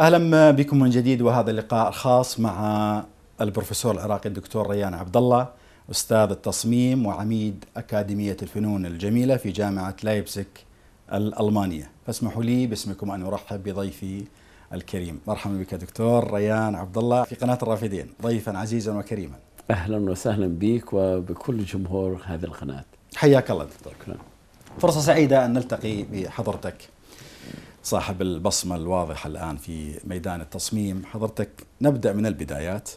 اهلا بكم من جديد وهذا اللقاء الخاص مع البروفيسور العراقي الدكتور ريان عبد الله استاذ التصميم وعميد اكاديميه الفنون الجميله في جامعه لايبسك الالمانيه، فاسمحوا لي باسمكم ان ارحب بضيفي الكريم، مرحبا بك دكتور ريان عبد الله في قناه الرافدين، ضيفا عزيزا وكريما. اهلا وسهلا بك وبكل جمهور هذه القناه. حياك الله دكتور. فرصه سعيده ان نلتقي بحضرتك. صاحب البصمة الواضحة الآن في ميدان التصميم حضرتك نبدأ من البدايات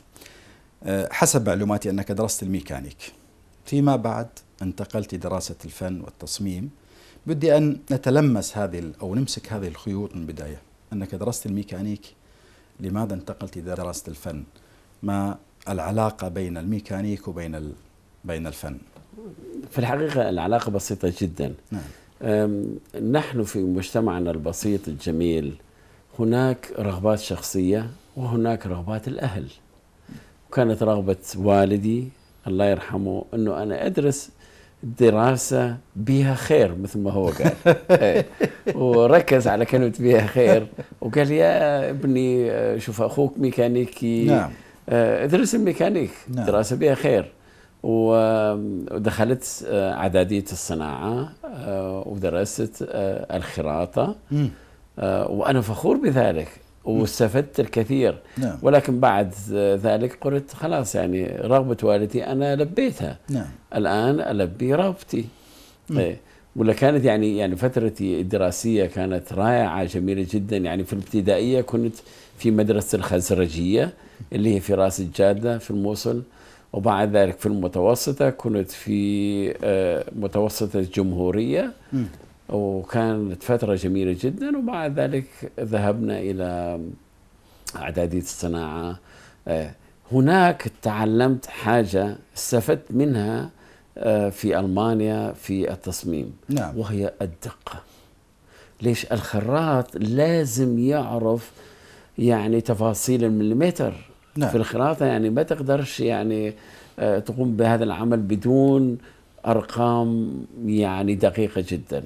أه، حسب معلوماتي أنك درست الميكانيك فيما بعد انتقلت لدراسة الفن والتصميم بدي أن نتلمس هذه أو نمسك هذه الخيوط من البداية أنك درست الميكانيك لماذا انتقلت دراسة الفن ما العلاقة بين الميكانيك وبين بين الفن في الحقيقة العلاقة بسيطة جدا نعم. نحن في مجتمعنا البسيط الجميل هناك رغبات شخصية وهناك رغبات الأهل وكانت رغبة والدي الله يرحمه أنه أنا أدرس دراسة بها خير مثل ما هو قال وركز على كلمة بها خير وقال يا ابني شوف أخوك ميكانيكي نعم. آه، ادرس الميكانيك نعم. دراسة بها خير ودخلت آه، اعداديه الصناعه آه، ودرست آه، الخراطه وانا فخور بذلك واستفدت الكثير نعم. ولكن بعد ذلك قلت خلاص يعني رغبة والدي أنا لبيتها نعم. الآن ألبي رغبتي إيه. ولا كانت يعني يعني فترتي الدراسية كانت رائعة جميلة جدا يعني في الابتدائية كنت في مدرسة الخزرجية اللي هي في راس الجادة في الموصل وبعد ذلك في المتوسطة كنت في آه، متوسطة الجمهورية وكانت فترة جميلة جدا وبعد ذلك ذهبنا إلى أعدادية الصناعة آه، هناك تعلمت حاجة استفدت منها آه، في ألمانيا في التصميم نعم. وهي الدقة ليش الخراط لازم يعرف يعني تفاصيل المليمتر نعم. في الخراطة يعني ما تقدرش يعني آه، تقوم بهذا العمل بدون أرقام يعني دقيقة جدا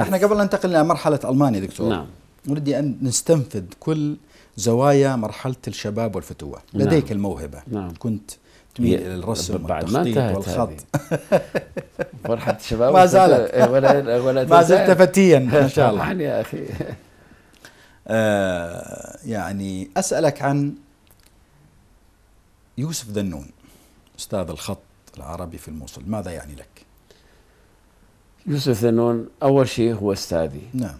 احنا قبل أن ننتقل إلى مرحلة ألمانيا دكتور نعم نريد أن نستنفذ كل زوايا مرحلة الشباب والفتوة نعم. لديك الموهبة نعم. كنت تميل الى الرسم بعد ما انتهت والخط فرحة الشباب ما زالت ولا ولا ما زلت فتيا ان شاء الله يا اخي آه يعني اسالك عن يوسف دنون أستاذ الخط العربي في الموصل ماذا يعني لك؟ يوسف دنون أول شيء هو أستاذي نعم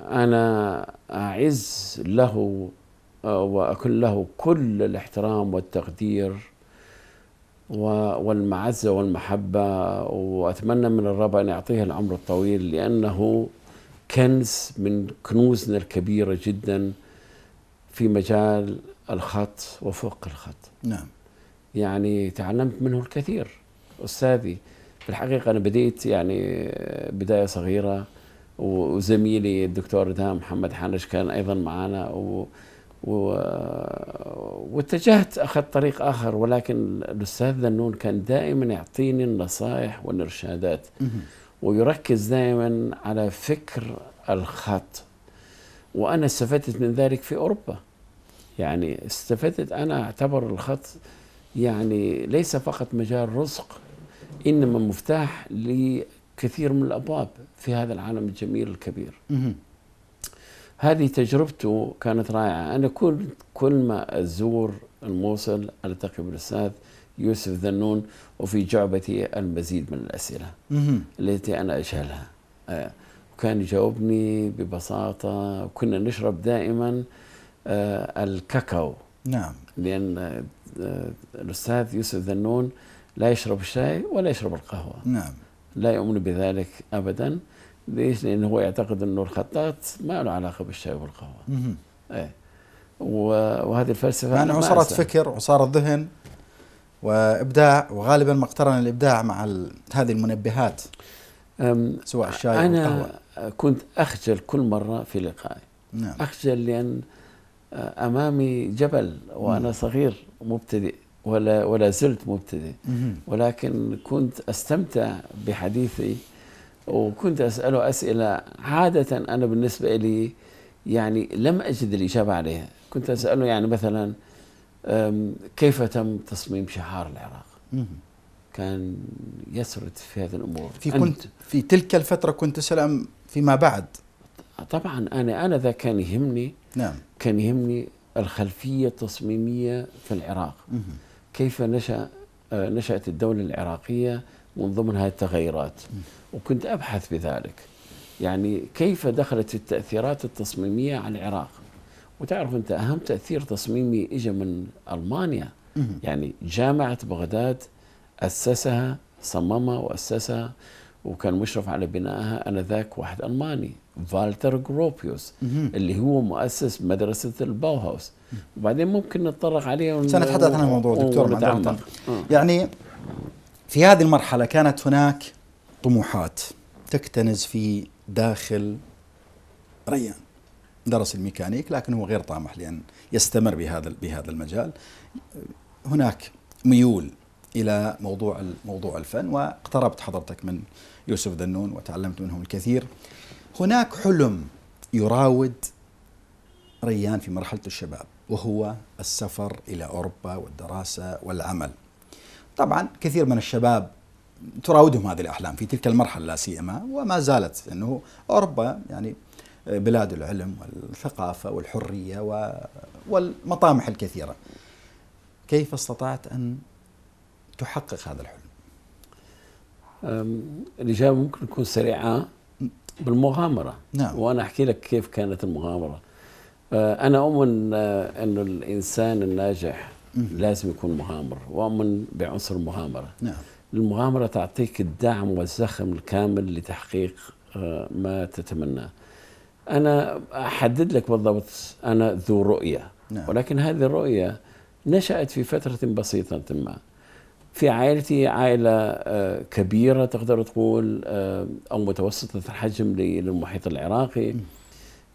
أنا أعز له آه، وأكن له كل الاحترام والتقدير والمعزة والمحبة وأتمنى من الرب أن يعطيه العمر الطويل لأنه كنز من كنوزنا الكبيرة جدا في مجال الخط وفوق الخط نعم يعني تعلمت منه الكثير أستاذي في الحقيقة أنا بديت يعني بداية صغيرة وزميلي الدكتور دام محمد حانش كان أيضا معنا و... و... واتجهت أخذت طريق آخر ولكن الأستاذ ذنون كان دائما يعطيني النصائح والإرشادات ويركز دائما على فكر الخط وأنا استفدت من ذلك في أوروبا يعني استفدت أنا أعتبر الخط يعني ليس فقط مجال رزق إنما مفتاح لكثير من الأبواب في هذا العالم الجميل الكبير هذه تجربته كانت رائعة أنا كل, كل ما أزور الموصل ألتقي بالأستاذ يوسف ذنون وفي جعبتي المزيد من الأسئلة التي أنا أجهلها آه، وكان يجاوبني ببساطة وكنا نشرب دائما آه، الكاكاو نعم لأن آه، آه، الأستاذ يوسف ذنون لا يشرب الشاي ولا يشرب القهوة نعم لا يؤمن بذلك أبدا ليش؟ لأنه هو يعتقد أنه الخطاط ما له علاقة بالشاي والقهوة إيه. وهذه الفلسفة يعني عصارة فكر عصارة ذهن وإبداع وغالبا ما اقترن الإبداع مع هذه المنبهات سواء الشاي او القهوه أنا كنت أخجل كل مرة في لقائي نعم. أخجل لأن آه، امامي جبل وانا صغير مبتدئ ولا ولا زلت مبتدئ ولكن كنت استمتع بحديثي وكنت اساله اسئله عاده انا بالنسبه لي يعني لم اجد الاجابه عليها كنت اساله يعني مثلا كيف تم تصميم شعار العراق كان يسرد في هذه الامور في كنت في تلك الفتره كنت سلام فيما بعد طبعا انا انا ذا كان يهمني نعم كان يهمني الخلفية التصميمية في العراق كيف نشأ آه، نشأت الدولة العراقية من ضمن هذه التغيرات وكنت أبحث بذلك يعني كيف دخلت التأثيرات التصميمية على العراق وتعرف أنت أهم تأثير تصميمي إجا من ألمانيا يعني جامعة بغداد أسسها صممها وأسسها وكان مشرف على بنائها انذاك واحد الماني فالتر جروبيوس اللي هو مؤسس مدرسه الباوهاوس وبعدين ممكن نتطرق عليه سنتحدث عن الموضوع دكتور آه. يعني في هذه المرحله كانت هناك طموحات تكتنز في داخل ريان درس الميكانيك لكن هو غير طامح لان يستمر بهذا بهذا المجال هناك ميول إلى موضوع موضوع الفن واقتربت حضرتك من يوسف ذنون وتعلمت منهم الكثير هناك حلم يراود ريان في مرحلة الشباب وهو السفر إلى أوروبا والدراسة والعمل طبعا كثير من الشباب تراودهم هذه الأحلام في تلك المرحلة لا سيما وما زالت أنه أوروبا يعني بلاد العلم والثقافة والحرية والمطامح الكثيرة كيف استطعت أن تحقق هذا الحلم؟ الإجابة ممكن تكون سريعة بالمغامرة نعم. وأنا أحكي لك كيف كانت المغامرة أه، أنا أؤمن أه، أن الإنسان الناجح لازم يكون مغامر وأؤمن بعنصر المغامرة نعم. المغامرة تعطيك الدعم والزخم الكامل لتحقيق أه، ما تتمناه أنا أحدد لك بالضبط أنا ذو رؤية نعم. ولكن هذه الرؤية نشأت في فترة بسيطة ما في عائلتي عائلة آه، كبيرة تقدر تقول آه، أو متوسطة الحجم للمحيط العراقي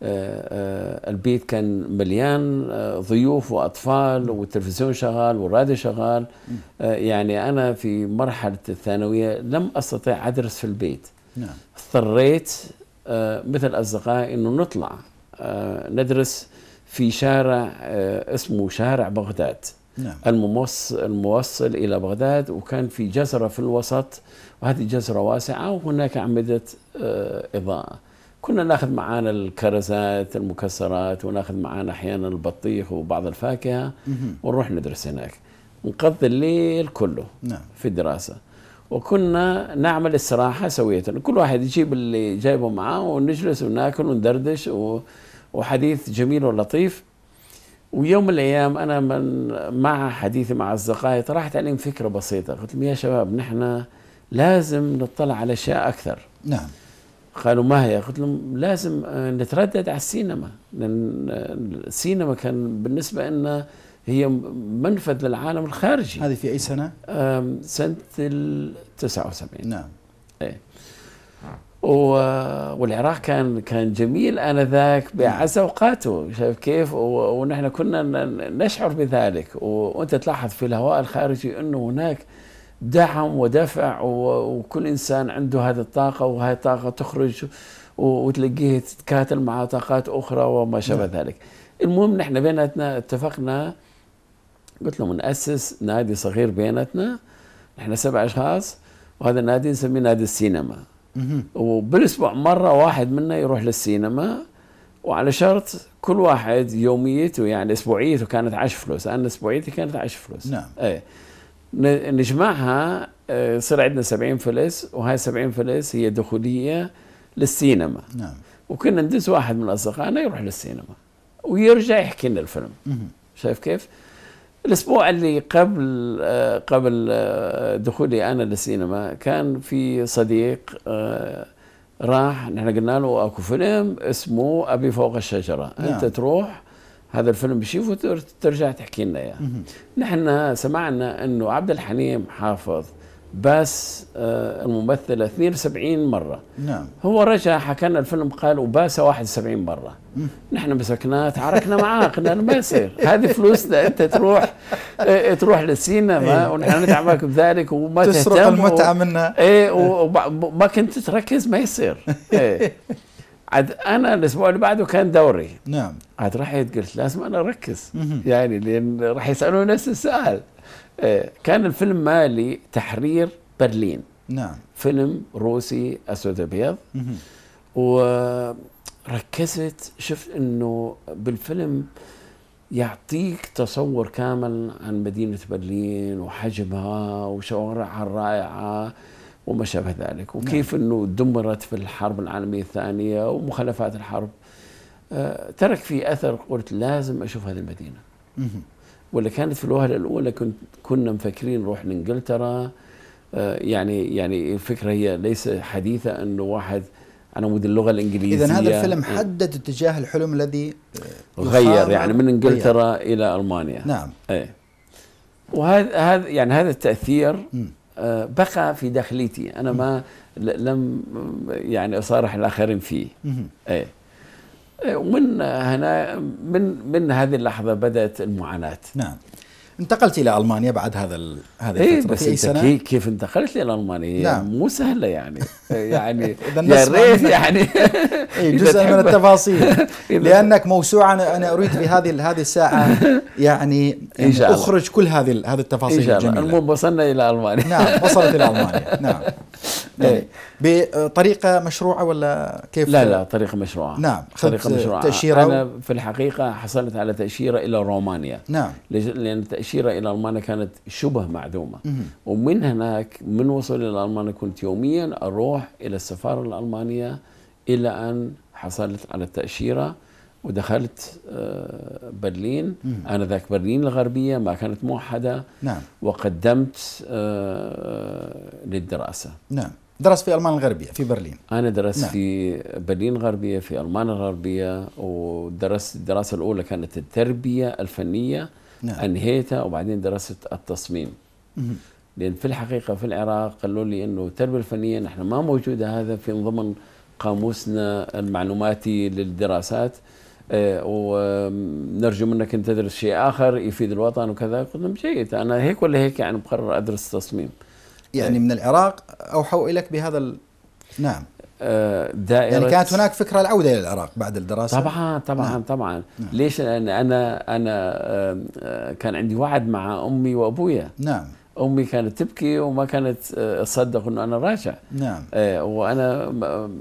آه، البيت كان مليان ضيوف وأطفال والتلفزيون شغال والراديو شغال يعني أنا في مرحلة الثانوية لم أستطع أدرس في البيت نعم. اضطريت مثل أصدقائي أنه نطلع ندرس في شارع اسمه شارع بغداد نعم. الموصل, الموصل إلى بغداد وكان في جزرة في الوسط وهذه جزرة واسعة وهناك أعمدة آه، إضاءة كنا ناخذ معانا الكرزات المكسرات وناخذ معانا أحيانا البطيخ وبعض الفاكهة ونروح ندرس هناك نقضي الليل كله نعم. في الدراسة وكنا نعمل استراحة سوية كل واحد يجيب اللي جايبه معاه ونجلس وناكل وندردش و... وحديث جميل ولطيف ويوم من الايام انا من مع حديثي مع اصدقائي طرحت عليهم فكره بسيطه قلت لهم يا شباب نحن لازم نطلع على اشياء اكثر نعم قالوا ما هي؟ قلت لهم لازم آه، نتردد على السينما لان السينما كان بالنسبه لنا هي منفذ للعالم الخارجي هذه في اي سنه؟ سنه 79 نعم ايه والعراق كان كان جميل انذاك باعز اوقاته شايف كيف ونحن كنا نشعر بذلك وانت تلاحظ في الهواء الخارجي انه هناك دعم ودفع وكل انسان عنده هذه الطاقه وهذه الطاقه تخرج وتلاقيه تتكاتل مع طاقات اخرى وما شابه نعم. ذلك. المهم نحن بيناتنا اتفقنا قلت لهم ناسس نادي صغير بيناتنا نحن سبع اشخاص وهذا النادي نسميه نادي السينما. وبالاسبوع مره واحد منا يروح للسينما وعلى شرط كل واحد يوميته يعني اسبوعيته كانت 10 فلوس انا اسبوعيتي كانت 10 فلوس نعم ايه نجمعها آه، يصير عندنا 70 فلس وهاي 70 فلس هي دخوليه للسينما نعم وكنا ندز واحد من اصدقائنا يروح للسينما ويرجع يحكي لنا الفيلم شايف كيف؟ الاسبوع اللي قبل آه، قبل آه، دخولي انا للسينما كان في صديق آه، راح نحن قلنا له اكو فيلم اسمه ابي فوق الشجره نعم. انت تروح هذا الفيلم بشوفه ترجع تحكي لنا اياه نحن سمعنا انه عبد الحليم حافظ باس آه، الممثل 72 مرة نعم هو رجع حكى لنا الفيلم قال وباس 71 مرة نحن مسكناه تعاركنا معاه قلنا ما يصير هذه فلوسنا أنت تروح آه، تروح للسينما إيه. ونحن ندعمك بذلك وما تسرق المتعة منا إيه وما كنت تركز ما يصير إيه عاد انا الاسبوع اللي بعده كان دوري نعم عاد رحت قلت لازم انا اركز يعني لان راح يسالوني نفس السؤال آه، كان الفيلم مالي تحرير برلين نعم فيلم روسي اسود ابيض وركزت شفت انه بالفيلم يعطيك تصور كامل عن مدينه برلين وحجمها وشوارعها الرائعه وما شابه ذلك نعم. وكيف نعم. انه دمرت في الحرب العالميه الثانيه ومخلفات الحرب آه، ترك في اثر قلت لازم اشوف هذه المدينه ولا كانت في الوهله الاولى كنت كنا مفكرين نروح لانجلترا آه، يعني يعني الفكره هي ليس حديثه انه واحد على مود اللغه الانجليزيه اذا هذا آه. الفيلم حدد اتجاه الحلم الذي غير يعني من انجلترا غير. الى المانيا نعم ايه وهذا هذا يعني هذا التاثير آه، بقى في داخليتي انا ما لم يعني اصارح الاخرين فيه ايه إيه، ومن هنا من من هذه اللحظه بدات المعاناه نعم انتقلت الى المانيا بعد هذا ال... هذه إيه الفتره بس في أي سنه كيف, كيف انتقلت الى المانيا؟ نعم. مو سهله يعني يعني يا ريت يعني إيه جزء من التفاصيل لانك موسوعه انا انا اريد في هذه هذه الساعه يعني, يعني إن اخرج كل هذه هذه التفاصيل إن شاء الله. المهم وصلنا الى المانيا نعم وصلت الى المانيا نعم إيه. يعني بطريقه مشروعه ولا كيف؟ لا لا طريقه مشروعه نعم طريقه مشروعه تأشيرة انا في الحقيقه حصلت على تاشيره الى رومانيا نعم لان التأشيرة إلى ألمانيا كانت شبه معدومة ومن هناك من وصول إلى ألمانيا كنت يوميا أروح إلى السفارة الألمانية إلى أن حصلت على التأشيرة ودخلت آه، برلين أنا ذاك برلين الغربية ما كانت موحدة نعم. وقدمت آه، للدراسة نعم درست في ألمانيا الغربية في برلين أنا درست نعم. في برلين الغربية في ألمانيا الغربية ودرست الدراسة الأولى كانت التربية الفنية نعم. انهيتها وبعدين درست التصميم مم. لان في الحقيقه في العراق قالوا لي انه التربيه الفنيه نحن ما موجوده هذا في ضمن قاموسنا المعلوماتي للدراسات آه ونرجو منك ان تدرس شيء اخر يفيد الوطن وكذا قلت لهم جيد انا هيك ولا هيك يعني بقرر ادرس تصميم يعني آه. من العراق اوحوا اليك بهذا ال... نعم دائرة يعني كانت هناك فكرة العودة إلى العراق بعد الدراسة طبعا طبعا نعم. طبعا نعم. ليش لأن أنا أنا آه، كان عندي وعد مع أمي وأبويا نعم امي كانت تبكي وما كانت آه، تصدق انه انا راجع نعم آه، وانا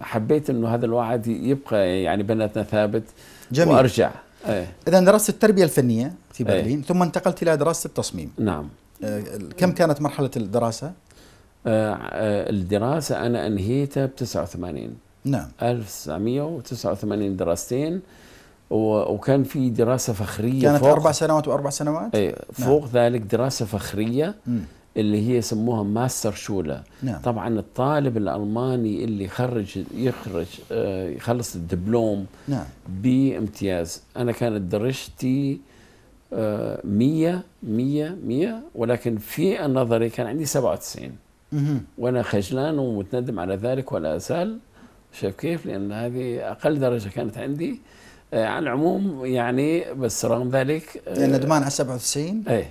حبيت انه هذا الوعد يبقى يعني بناتنا ثابت جميل وارجع اذا درست التربيه الفنيه في إيه. برلين أي. ثم انتقلت الى دراسه التصميم نعم كم كانت مرحله الدراسه آه، آه، الدراسة أنا أنهيتها ب 89 نعم 1989 دراستين وكان في دراسة فخرية كانت فوق أربع سنوات وأربع سنوات؟ أي نعم. فوق نعم. ذلك دراسة فخرية اللي هي يسموها ماستر شولا نعم. طبعا الطالب الألماني اللي يخرج يخرج آه، يخلص الدبلوم نعم. بامتياز أنا كانت درجتي 100 100 100 ولكن في النظري كان عندي 97 وانا خجلان ومتندم على ذلك ولا ازال شايف كيف؟ لان هذه اقل درجه كانت عندي آه، على العموم يعني بس رغم ذلك يعني ندمان على 97 ايه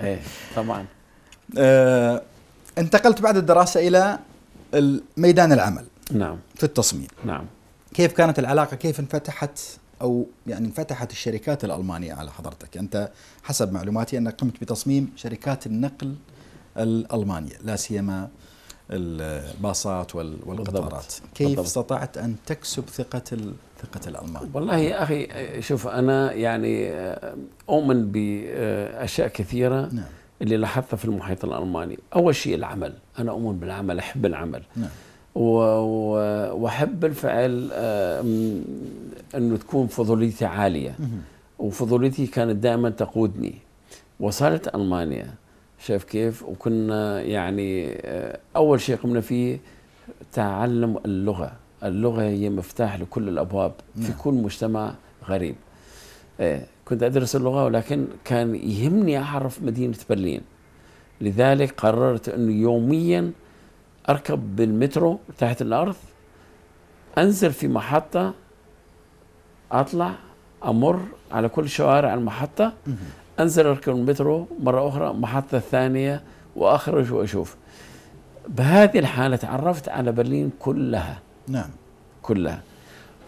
ايه طبعا آه انتقلت بعد الدراسه الى ميدان العمل نعم في التصميم نعم كيف كانت العلاقه كيف انفتحت او يعني انفتحت الشركات الالمانيه على حضرتك انت حسب معلوماتي انك قمت بتصميم شركات النقل الألمانية لا سيما الباصات والقطارات بالضبط. كيف استطعت أن تكسب ثقة ثقة الألمان والله يا أخي شوف أنا يعني آه، أؤمن بأشياء كثيرة نعم. اللي لاحظتها في المحيط الألماني أول شيء العمل أنا أؤمن بالعمل أحب العمل نعم. واحب بالفعل انه تكون فضوليتي عاليه وفضوليتي كانت دائما تقودني وصلت المانيا شايف كيف وكنا يعني آه، اول شيء قمنا فيه تعلم اللغه اللغه هي مفتاح لكل الابواب نعم. في كل مجتمع غريب إيه كنت ادرس اللغه ولكن كان يهمني اعرف مدينه برلين لذلك قررت انه يوميا اركب بالمترو تحت الارض انزل في محطه اطلع امر على كل شوارع المحطه انزل اركب المترو مره اخرى محطه الثانيه واخرج واشوف بهذه الحاله تعرفت على برلين كلها نعم كلها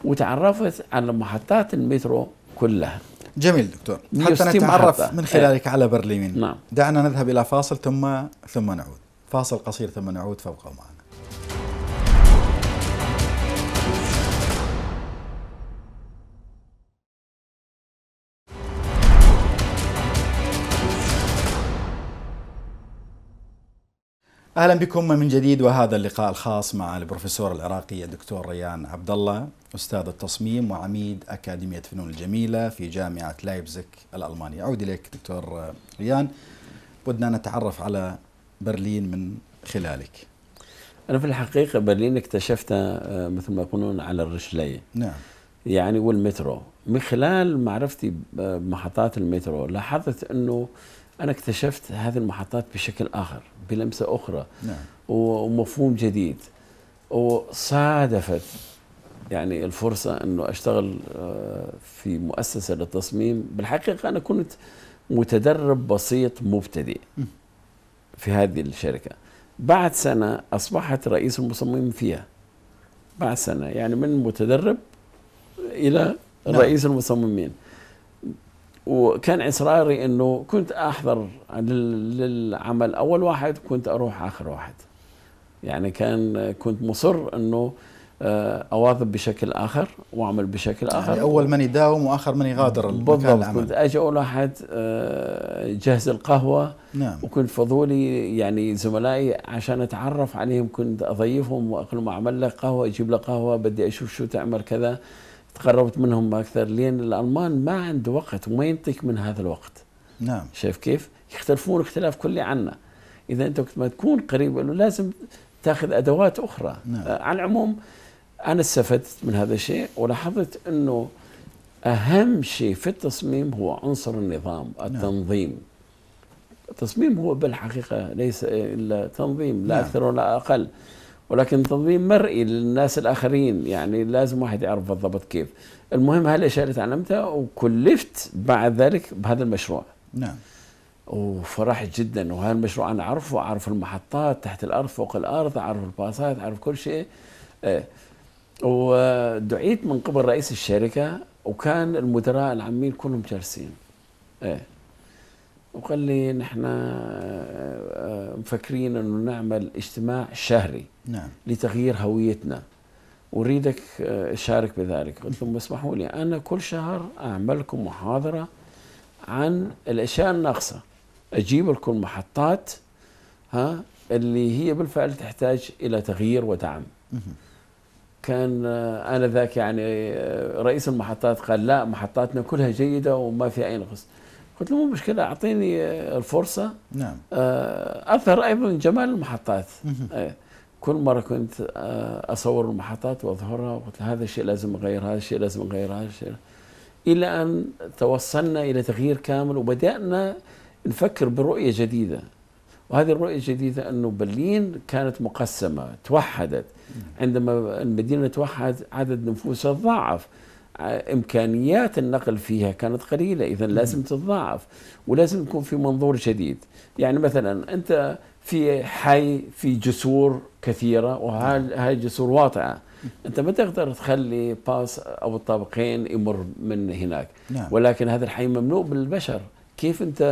وتعرفت على محطات المترو كلها جميل دكتور حتى نتعرف محطة. من إيه. خلالك على برلين نعم دعنا نذهب الى فاصل ثم ثم نعود فاصل قصير ثم نعود فابقوا معنا اهلا بكم من جديد وهذا اللقاء الخاص مع البروفيسور العراقي الدكتور ريان عبد الله استاذ التصميم وعميد اكاديميه فنون الجميله في جامعه لايبزك الالمانيه. اعود اليك دكتور ريان بدنا نتعرف على برلين من خلالك. انا في الحقيقه برلين اكتشفتها آه، مثل ما يقولون على الرشليه نعم. يعني والمترو من خلال معرفتي بمحطات المترو لاحظت انه أنا اكتشفت هذه المحطات بشكل آخر بلمسة أخرى نعم. ومفهوم جديد وصادفت يعني الفرصة أنه أشتغل آه، في مؤسسة للتصميم بالحقيقة أنا كنت متدرب بسيط مبتدئ في هذه الشركة بعد سنة أصبحت رئيس المصممين فيها بعد سنة يعني من متدرب إلى نعم. رئيس المصممين وكان اصراري انه كنت احضر للعمل اول واحد كنت اروح اخر واحد يعني كان كنت مصر انه آه، اواظب بشكل اخر واعمل بشكل يعني اخر يعني اول من يداوم واخر من يغادر بالضبط العمل كنت اجي اول واحد آه، جهز القهوه نعم. وكنت فضولي يعني زملائي عشان اتعرف عليهم كنت اضيفهم واقول لهم اعمل لك قهوه اجيب لك قهوه بدي اشوف شو تعمل كذا تقربت منهم اكثر لان الالمان ما عنده وقت وما ينطيك من هذا الوقت نعم شايف كيف يختلفون اختلاف كلي عنا اذا انت وقت ما تكون قريب لازم تاخذ ادوات اخرى نعم. آه، على العموم انا استفدت من هذا الشيء ولاحظت انه اهم شيء في التصميم هو عنصر النظام نعم. التنظيم نعم. التصميم هو بالحقيقه ليس الا تنظيم لا نعم. اكثر ولا اقل ولكن تنظيم مرئي للناس الآخرين يعني لازم واحد يعرف بالضبط كيف المهم هالأشياء اللي تعلمتها وكلفت بعد ذلك بهذا المشروع نعم وفرحت جدا وهذا المشروع أنا أعرفه أعرف المحطات تحت الأرض فوق الأرض أعرف الباصات أعرف كل شيء إيه. ودعيت من قبل رئيس الشركة وكان المدراء العامين كلهم جالسين ايه وقال لي نحن آه، آه، مفكرين انه نعمل اجتماع شهري نعم. لتغيير هويتنا اريدك آه، شارك بذلك قلت لهم اسمحوا لي انا كل شهر اعمل لكم محاضره عن الاشياء الناقصه اجيب لكم محطات ها اللي هي بالفعل تحتاج الى تغيير ودعم كان انذاك يعني رئيس المحطات قال لا محطاتنا كلها جيده وما في اي نقص قلت له مو مشكله اعطيني آه، الفرصه نعم اظهر ايضا جمال المحطات إيه، كل مره كنت آه، اصور المحطات واظهرها وقلت هذا الشيء لازم اغير هذا الشيء لازم اغير هذا الشيء الى ان توصلنا الى تغيير كامل وبدانا نفكر برؤيه جديده وهذه الرؤية الجديدة أنه برلين كانت مقسمة توحدت عندما المدينة توحد عدد نفوسها ضاعف امكانيات النقل فيها كانت قليله اذا لازم تتضاعف ولازم يكون في منظور جديد يعني مثلا انت في حي في جسور كثيره وهذه الجسور واطعه انت ما تقدر تخلي باص او الطابقين يمر من هناك نعم. ولكن هذا الحي مملوء بالبشر كيف انت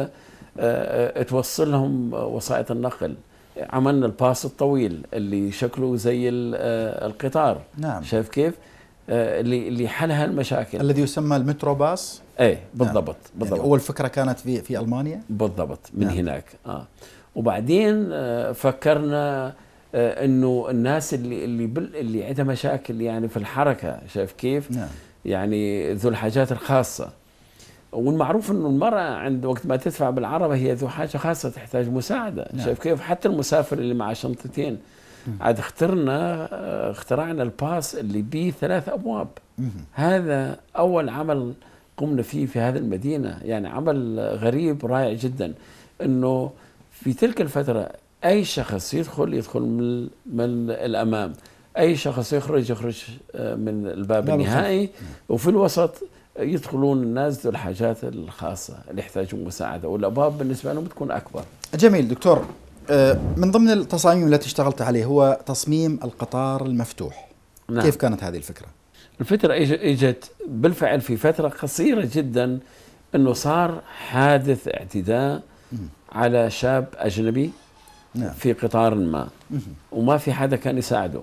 آه، آه، توصلهم وسائط النقل عملنا الباص الطويل اللي شكله زي آه، القطار نعم. شايف كيف آه، اللي حل هالمشاكل الذي يسمى المترو باس ايه بالضبط نعم. بالضبط يعني اول فكره كانت في في المانيا بالضبط من نعم. هناك اه وبعدين آه، فكرنا آه، انه الناس اللي اللي اللي عندها مشاكل يعني في الحركه شايف كيف؟ نعم. يعني ذو الحاجات الخاصه والمعروف انه المراه عند وقت ما تدفع بالعربه هي ذو حاجه خاصه تحتاج مساعده نعم. شايف كيف؟ حتى المسافر اللي معه شنطتين عاد اخترنا اخترعنا الباس اللي به ثلاث ابواب هذا اول عمل قمنا فيه في هذه المدينه يعني عمل غريب رائع جدا انه في تلك الفتره اي شخص يدخل يدخل من, من الامام اي شخص يخرج يخرج آه، من الباب النهائي وفي الوسط يدخلون الناس ذو الحاجات الخاصه اللي يحتاجون مساعده والابواب بالنسبه لهم تكون اكبر. جميل دكتور آه، من ضمن التصاميم التي اشتغلت عليه هو تصميم القطار المفتوح نعم. كيف كانت هذه الفكرة؟ الفكرة اجت بالفعل في فترة قصيرة جدا انه صار حادث اعتداء على شاب اجنبي نعم. في قطار ما وما في حدا كان يساعده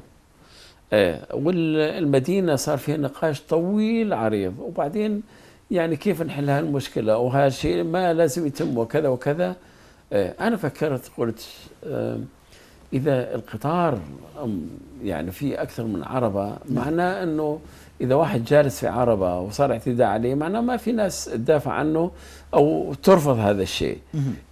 ايه والمدينه صار فيها نقاش طويل عريض وبعدين يعني كيف نحل هالمشكله وهالشيء ما لازم يتم وكذا وكذا آه، أنا فكرت قلت إذا القطار يعني في أكثر من عربة نعم. معناه أنه إذا واحد جالس في عربة وصار اعتداء عليه معناه ما في ناس تدافع عنه أو ترفض هذا الشيء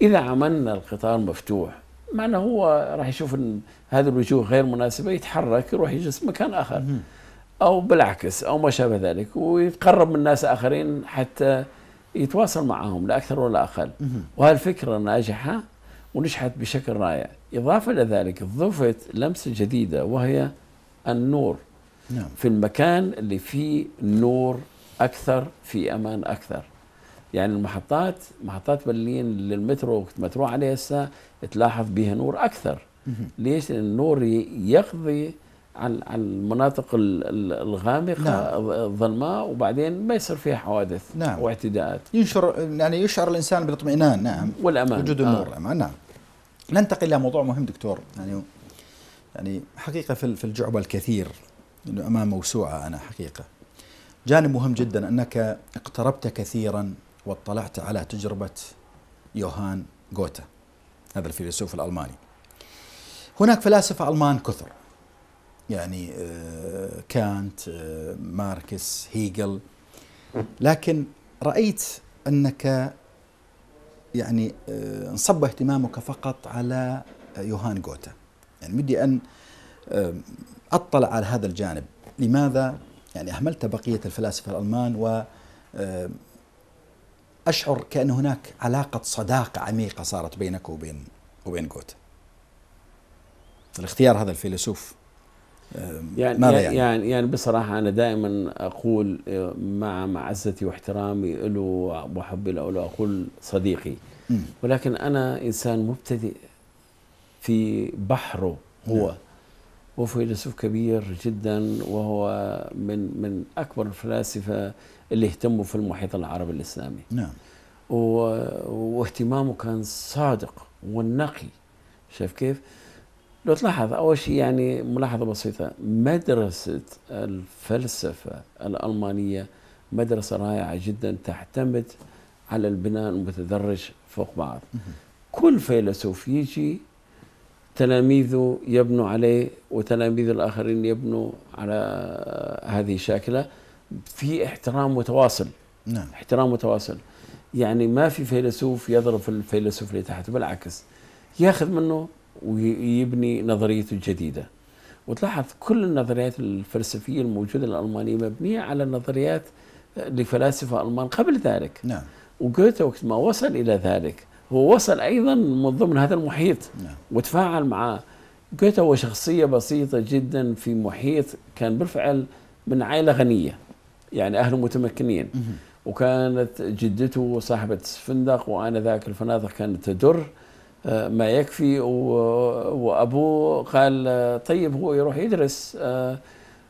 إذا عملنا القطار مفتوح معناه هو راح يشوف أن هذه الوجوه غير مناسبة يتحرك يروح يجلس مكان آخر أو بالعكس أو ما شابه ذلك ويتقرب من ناس آخرين حتى يتواصل معهم لا أكثر ولا أقل وهالفكرة ناجحة ونجحت بشكل رائع إضافة لذلك ضفت لمسة جديدة وهي النور نعم. في المكان اللي فيه نور أكثر في أمان أكثر يعني المحطات محطات برلين للمترو وقت ما تروح عليها هسه تلاحظ بها نور أكثر ليش؟ لأن النور يقضي على المناطق الغامقه نعم. الظلماء وبعدين ما يصير فيها حوادث نعم. واعتداءات ينشر يعني يشعر الانسان بالاطمئنان نعم والامان وجود النور آه. الامان نعم ننتقل الى موضوع مهم دكتور يعني يعني حقيقه في الجعبه الكثير انه امام موسوعه انا حقيقه جانب مهم جدا انك اقتربت كثيرا واطلعت على تجربه يوهان جوتا هذا الفيلسوف الالماني هناك فلاسفه المان كثر يعني آه، كانت آه، ماركس هيجل لكن رأيت أنك يعني آه، انصب اهتمامك فقط على يوهان جوتا يعني بدي أن أطلع على هذا الجانب لماذا يعني أهملت بقية الفلاسفة الألمان و أشعر كأن هناك علاقة صداقة عميقة صارت بينك وبين وبين جوتا الاختيار هذا الفيلسوف يعني ماذا يعني, يعني؟ يعني يعني بصراحة أنا دائما أقول أه، مع معزتي واحترامي له وحبي له أقول صديقي ولكن أنا إنسان مبتدئ في بحره هو نعم. هو فيلسوف كبير جدا وهو من من أكبر الفلاسفة اللي اهتموا في المحيط العربي الإسلامي نعم واهتمامه كان صادق والنقي شايف كيف؟ لو تلاحظ أول شيء يعني ملاحظة بسيطة مدرسة الفلسفة الألمانية مدرسة رائعة جدا تعتمد على البناء المتدرج فوق بعض كل فيلسوف يجي تلاميذه يبنوا عليه وتلاميذ الآخرين يبنوا على هذه الشاكلة في احترام متواصل نعم. احترام متواصل يعني ما في فيلسوف يضرب الفيلسوف اللي تحته بالعكس ياخذ منه ويبني نظريته الجديدة وتلاحظ كل النظريات الفلسفية الموجودة الألمانية مبنية على نظريات لفلاسفة ألمان قبل ذلك نعم وجوته وقت ما وصل إلى ذلك هو وصل أيضا من ضمن هذا المحيط نعم. وتفاعل معه جوته هو شخصية بسيطة جدا في محيط كان بالفعل من عائلة غنية يعني أهله متمكنين مه. وكانت جدته صاحبة فندق ذاك الفنادق كانت تدر آه، ما يكفي وأبوه قال طيب هو يروح يدرس آه،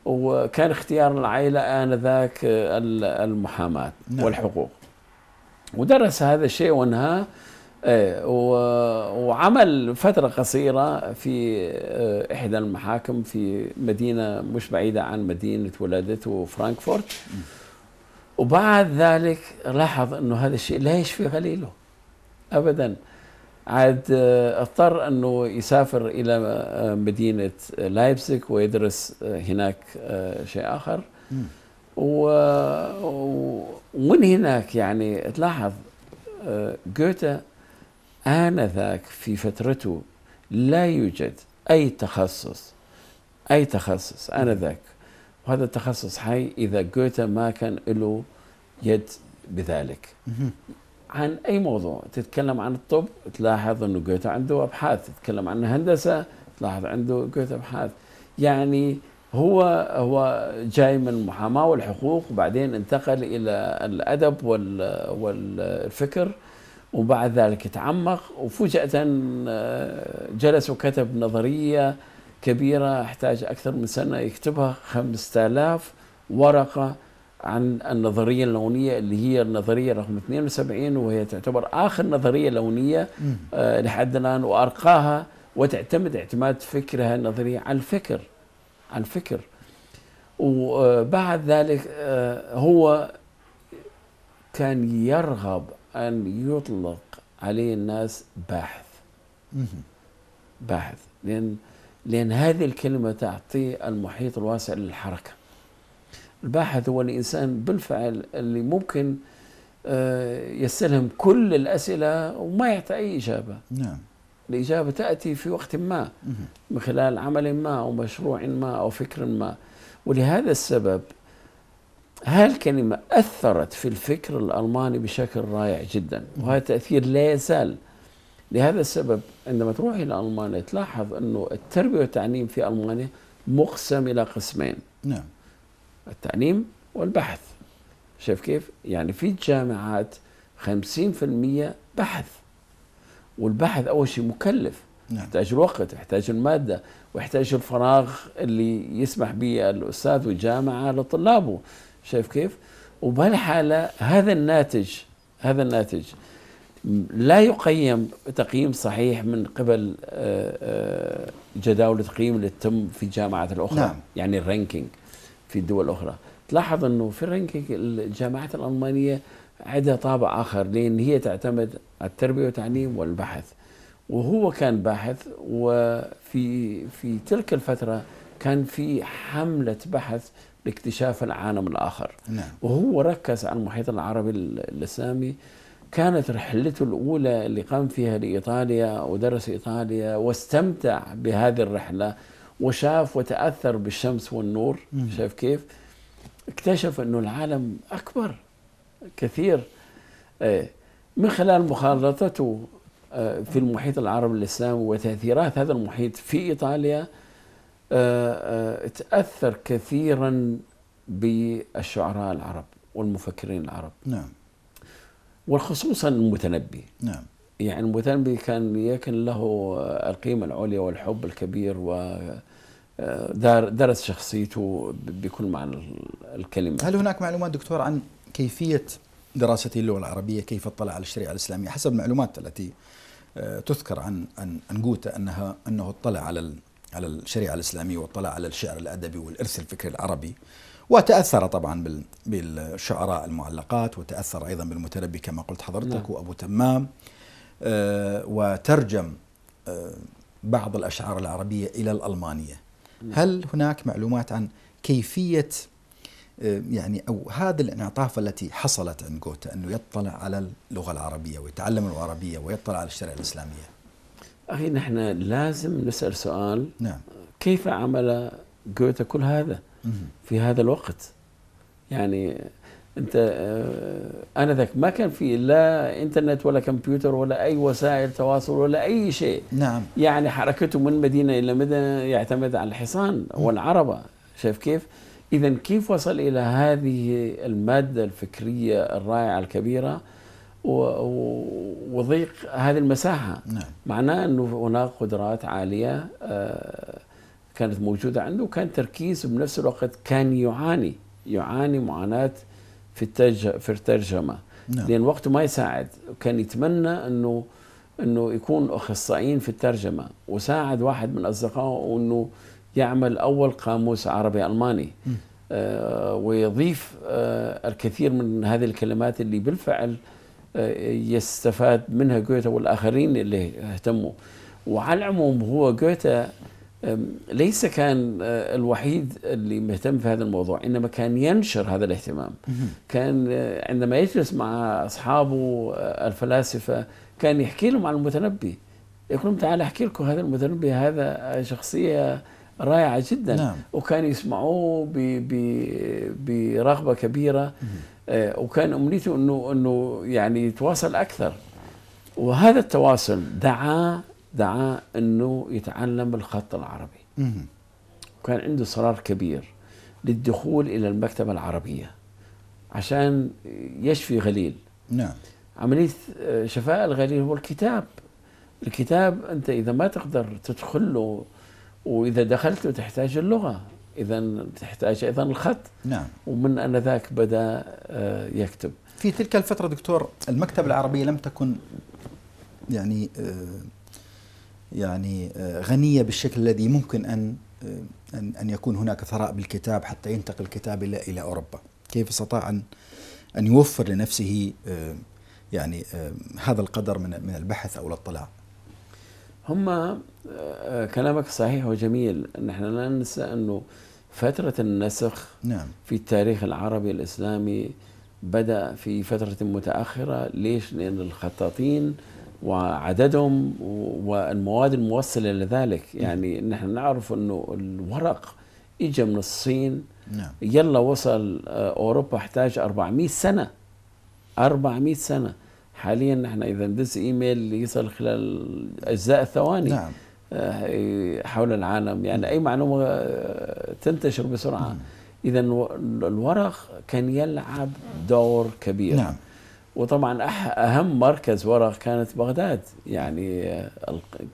وكان اختيار العائلة آنذاك آه، المحاماة نعم. والحقوق ودرس هذا الشيء وانهاه وعمل فترة قصيرة في إحدى المحاكم في مدينة مش بعيدة عن مدينة ولادته فرانكفورت وبعد ذلك لاحظ أنه هذا الشيء لا يشفي غليله أبداً عاد آه، اضطر انه يسافر الى آه، مدينه آه، لايبزيغ ويدرس هناك شيء اخر و... ومن هناك يعني تلاحظ جوتا آنذاك في فترته لا يوجد أي تخصص أي تخصص آنذاك وهذا التخصص حي إذا جوتا ما كان له يد بذلك عن أي موضوع تتكلم عن الطب تلاحظ أنه جوته عنده أبحاث تتكلم عن الهندسة تلاحظ عنده جوته أبحاث يعني هو هو جاي من المحاماة والحقوق وبعدين انتقل إلى الأدب والفكر وبعد ذلك تعمق وفجأة آه، جلس وكتب نظرية كبيرة احتاج أكثر من سنة يكتبها 5000 ورقة عن النظرية اللونية اللي هي النظرية رقم 72 وهي تعتبر آخر نظرية لونية آه، لحد الآن وأرقاها وتعتمد اعتماد فكرها النظرية على الفكر على الفكر وبعد ذلك آه، هو كان يرغب أن يطلق عليه الناس باحث باحث لأن لأن هذه الكلمة تعطي المحيط الواسع للحركة الباحث هو الإنسان بالفعل اللي ممكن آه، يستلهم كل الأسئلة وما يعطي أي إجابة نعم الإجابة تأتي في وقت ما من خلال عمل ما أو مشروع ما أو فكر ما ولهذا السبب هالكلمة أثرت في الفكر الألماني بشكل رائع جدا وهذا تأثير لا يزال لهذا السبب عندما تروح إلى ألمانيا تلاحظ أنه التربية والتعليم في ألمانيا مقسم إلى قسمين نعم التعليم والبحث شايف كيف؟ يعني في الجامعات 50% بحث والبحث أول شيء مكلف نعم. يحتاج الوقت يحتاج المادة ويحتاج الفراغ اللي يسمح به الأستاذ والجامعة لطلابه شايف كيف؟ وبهالحالة هذا الناتج هذا الناتج لا يقيم تقييم صحيح من قبل آه، آه، جداول التقييم اللي تتم في الجامعات الأخرى نعم. يعني الرانكينج في الدول الاخرى تلاحظ أنه في الرانكينج الجامعات الألمانية عندها طابع آخر لأن هي تعتمد على التربية والتعليم والبحث وهو كان باحث وفي في تلك الفترة كان في حملة بحث لاكتشاف العالم الآخر نعم. وهو ركز على المحيط العربي الإسلامي كانت رحلته الأولى اللي قام فيها لإيطاليا ودرس إيطاليا واستمتع بهذه الرحلة وشاف وتاثر بالشمس والنور مم. شاف كيف اكتشف انه العالم اكبر كثير آه، من خلال مخالطته آه، في المحيط العربي الاسلامي وتاثيرات هذا المحيط في ايطاليا آه، تاثر كثيرا بالشعراء العرب والمفكرين العرب نعم وخصوصا المتنبي نعم يعني المثنبي كان يكن له القيمة العليا والحب الكبير و آه، درس شخصيته بكل معنى الكلمة هل هناك معلومات دكتور عن كيفية دراسته اللغة العربية كيف اطلع على الشريعة الإسلامية حسب المعلومات التي آه، تذكر عن عن عن جوته انها انه اطلع على على الشريعه الاسلاميه واطلع على الشعر الادبي والارث الفكري العربي وتاثر طبعا بالشعراء المعلقات وتاثر ايضا بالمتنبي كما قلت حضرتك نعم. وابو تمام آه، وترجم آه، بعض الأشعار العربية إلى الألمانية هل هناك معلومات عن كيفية آه، يعني أو هذا الانعطاف التي حصلت عند جوتا أنه يطلع على اللغة العربية ويتعلم العربية ويطلع على الشريعة الإسلامية أخي نحن لازم نسأل سؤال نعم. كيف عمل جوتا كل هذا في هذا الوقت يعني انت آه، انذاك ما كان في لا انترنت ولا كمبيوتر ولا اي وسائل تواصل ولا اي شيء نعم يعني حركته من مدينه الى مدينه يعتمد على الحصان والعربه شايف كيف؟ اذا كيف وصل الى هذه الماده الفكريه الرائعه الكبيره وضيق هذه المساحه نعم. معناه انه هناك قدرات عاليه آه، كانت موجوده عنده وكان تركيز بنفس الوقت كان يعاني يعاني معاناه في في الترجمه نعم. لان وقته ما يساعد وكان يتمنى انه انه يكون اخصائيين في الترجمه وساعد واحد من اصدقائه انه يعمل اول قاموس عربي الماني آه ويضيف آه الكثير من هذه الكلمات اللي بالفعل آه يستفاد منها جوتا والاخرين اللي اهتموا وعلى العموم هو جوتا ليس كان آه، الوحيد اللي مهتم في هذا الموضوع انما كان ينشر هذا الاهتمام كان آه، عندما يجلس مع اصحابه آه، الفلاسفه كان يحكي لهم عن المتنبي يقول لهم تعال احكي لكم هذا المتنبي هذا شخصيه رائعه جدا نعم. وكان يسمعوه برغبه كبيره وكان امنيته انه انه يعني يتواصل اكثر وهذا التواصل دعاه دعاه أنه يتعلم الخط العربي وكان عنده صرار كبير للدخول إلى المكتبة العربية عشان يشفي غليل نعم عملية آه، شفاء الغليل هو الكتاب الكتاب أنت إذا ما تقدر تدخل له وإذا دخلت تحتاج اللغة إذا تحتاج أيضا الخط نعم ومن أنذاك بدأ آه، يكتب في تلك الفترة دكتور المكتبة العربية لم تكن يعني آه، يعني آه، غنية بالشكل الذي ممكن آه، أن أن يكون هناك ثراء بالكتاب حتى ينتقل الكتاب إلى إلى أوروبا كيف استطاع أن أن يوفر لنفسه آه، يعني هذا القدر من من البحث أو الاطلاع هم كلامك صحيح وجميل نحن لا ننسى أنه فترة النسخ نعم. في التاريخ العربي الإسلامي بدأ في فترة متأخرة ليش؟ لأن الخطاطين وعددهم والمواد الموصله لذلك يعني نحن نعرف انه الورق اجى من الصين نعم. يلا وصل آه، اوروبا احتاج 400 سنه 400 سنه حاليا نحن اذا ندز ايميل يصل خلال اجزاء ثواني نعم. آه، حول العالم يعني اي معلومه آه، تنتشر بسرعه اذا الورق كان يلعب دور كبير نعم وطبعا اهم مركز وراء كانت بغداد يعني آه،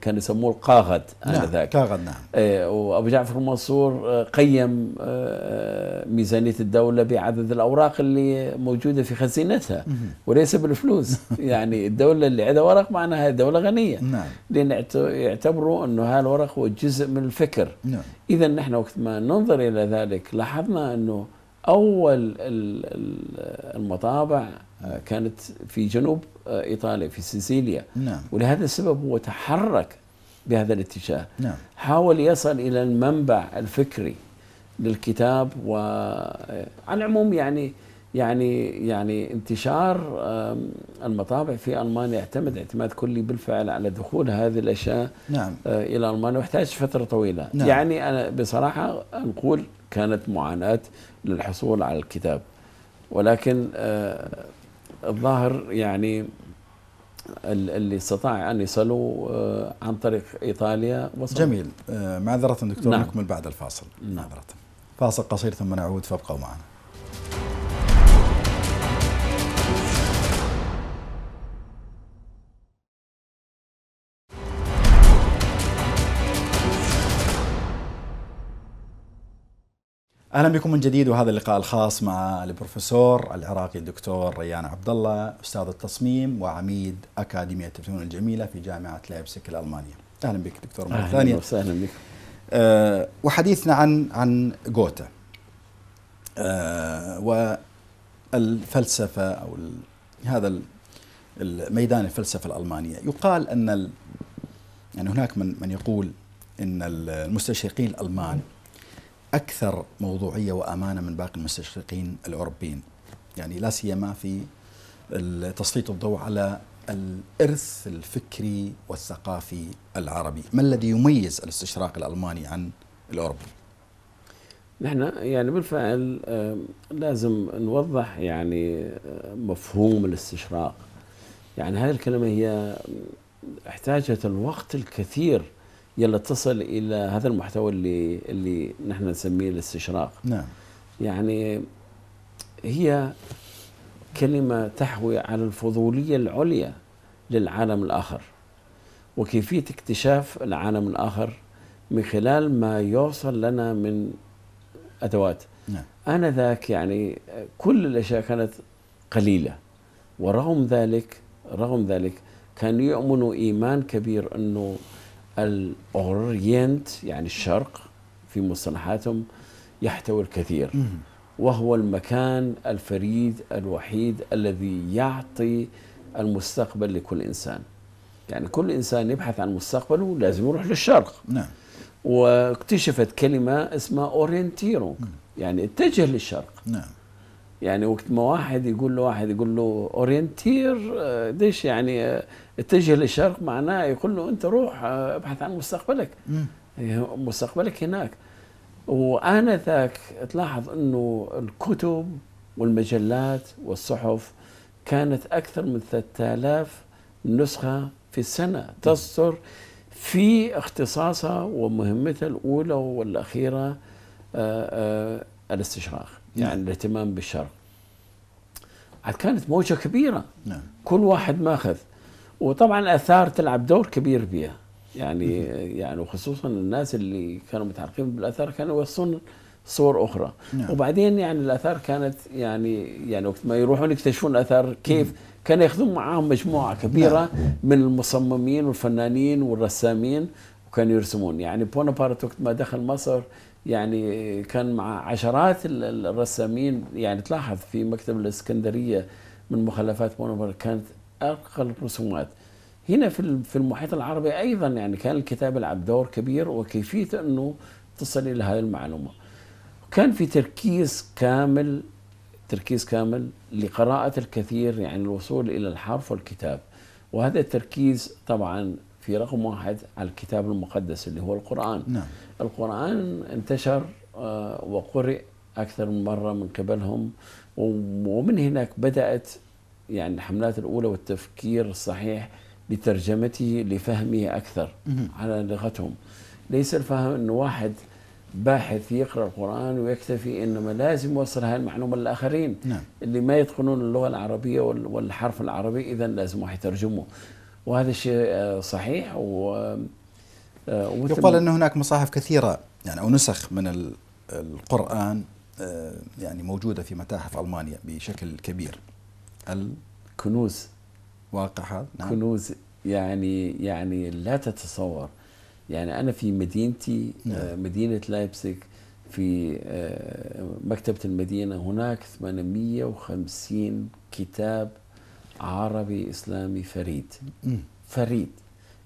كان يسموه القاغد نعم، انذاك نعم قاغد نعم آه، وابو جعفر المنصور آه، قيم ميزانيه الدوله بعدد الاوراق اللي موجوده في خزينتها وليس بالفلوس يعني الدوله اللي عندها ورق معناها دوله غنيه نعم لان يعتبروا انه هالورق هو جزء من الفكر نعم اذا نحن وقت ما ننظر الى ذلك لاحظنا انه اول المطابع آه، كانت في جنوب آه، ايطاليا في سيسيليا نعم. ولهذا السبب هو تحرك بهذا الاتجاه نعم. حاول يصل الى المنبع الفكري للكتاب وعلى آه، العموم يعني يعني يعني انتشار المطابع في المانيا اعتمد اعتماد كلي بالفعل على دخول هذه الاشياء نعم. الى المانيا واحتاج فتره طويله نعم. يعني انا بصراحه نقول كانت معاناه للحصول على الكتاب ولكن آه، الظاهر يعني اللي استطاع أن يصلوا آه، عن طريق إيطاليا وصلوا جميل آه، معذرة دكتور نعم. نكمل بعد الفاصل نعم. معذرة فاصل قصير ثم نعود فابقوا معنا اهلا بكم من جديد وهذا اللقاء الخاص مع البروفيسور العراقي الدكتور ريان عبد الله استاذ التصميم وعميد اكاديميه التلفزيون الجميله في جامعه لايبسك الالمانيه. اهلا بك دكتور مره ثانيه. اهلا وسهلا بك. أه وحديثنا عن عن جوتا. أه والفلسفه او هذا الميدان الفلسفه الالمانيه يقال ان يعني هناك من من يقول ان المستشرقين الالمان اكثر موضوعيه وامانه من باقي المستشرقين الاوروبيين يعني لا سيما في تسليط الضوء على الارث الفكري والثقافي العربي، ما الذي يميز الاستشراق الالماني عن الاوروبي؟ نحن يعني بالفعل آه، لازم نوضح يعني آه، مفهوم الاستشراق. يعني هذه الكلمه هي احتاجت الوقت الكثير يلا تصل الى هذا المحتوى اللي اللي نحن نسميه الاستشراق نعم يعني هي كلمه تحوي على الفضوليه العليا للعالم الاخر وكيفيه اكتشاف العالم الاخر من خلال ما يوصل لنا من ادوات نعم. انا ذاك يعني كل الاشياء كانت قليله ورغم ذلك رغم ذلك كانوا يؤمنوا ايمان كبير انه الأورينت يعني الشرق في مصطلحاتهم يحتوي الكثير وهو المكان الفريد الوحيد الذي يعطي المستقبل لكل إنسان يعني كل إنسان يبحث عن مستقبله لازم يروح للشرق نعم واكتشفت كلمة اسمها أورينتيرو يعني اتجه للشرق نعم يعني وقت ما واحد يقول له واحد يقول له اورينتير آه، ديش يعني آه، اتجه للشرق معناه يقول له انت روح آه، ابحث عن مستقبلك إيه، مستقبلك هناك وآنذاك تلاحظ أنه الكتب والمجلات والصحف كانت أكثر من 3000 نسخة في السنة تصدر في اختصاصها ومهمتها الأولى والأخيرة آآ آه، آآ آه، الاستشراق نعم. يعني الاهتمام بالشرق كانت موجة كبيرة نعم. كل واحد ماخذ وطبعا الاثار تلعب دور كبير بها يعني يعني وخصوصا الناس اللي كانوا متعلقين بالاثار كانوا يوصلون صور اخرى نعم. وبعدين يعني الاثار كانت يعني يعني وقت ما يروحون يكتشفون الاثار كيف كانوا ياخذون معاهم مجموعه نعم. كبيره نعم. من المصممين والفنانين والرسامين وكانوا يرسمون يعني بونابارت وقت ما دخل مصر يعني كان مع عشرات الرسامين يعني تلاحظ في مكتب الاسكندريه من مخلفات بونابرت كانت اقل الرسومات هنا في في المحيط العربي ايضا يعني كان الكتاب يلعب دور كبير وكيفيه انه تصل الى هذه المعلومه كان في تركيز كامل تركيز كامل لقراءة الكثير يعني الوصول إلى الحرف والكتاب وهذا التركيز طبعا في رقم واحد على الكتاب المقدس اللي هو القرآن نعم. القرآن انتشر آه، وقرئ أكثر من مرة من قبلهم ومن هناك بدأت يعني الحملات الأولى والتفكير الصحيح لترجمته لفهمه أكثر على لغتهم ليس الفهم أنه واحد باحث يقرأ القرآن ويكتفي إنما لازم يوصل هذه المعلومة للآخرين نعم. اللي ما يتقنون اللغة العربية والحرف العربي إذا لازم واحد يترجمه وهذا الشيء آه، صحيح و آه، يقال أن هناك مصاحف كثيرة يعني أو نسخ من القرآن آه، يعني موجودة في متاحف ألمانيا بشكل كبير الكنوز واقعها نعم. كنوز يعني يعني لا تتصور يعني أنا في مدينتي نعم. آه، مدينة لايبسك في آه، مكتبة المدينة هناك 850 كتاب عربي إسلامي فريد فريد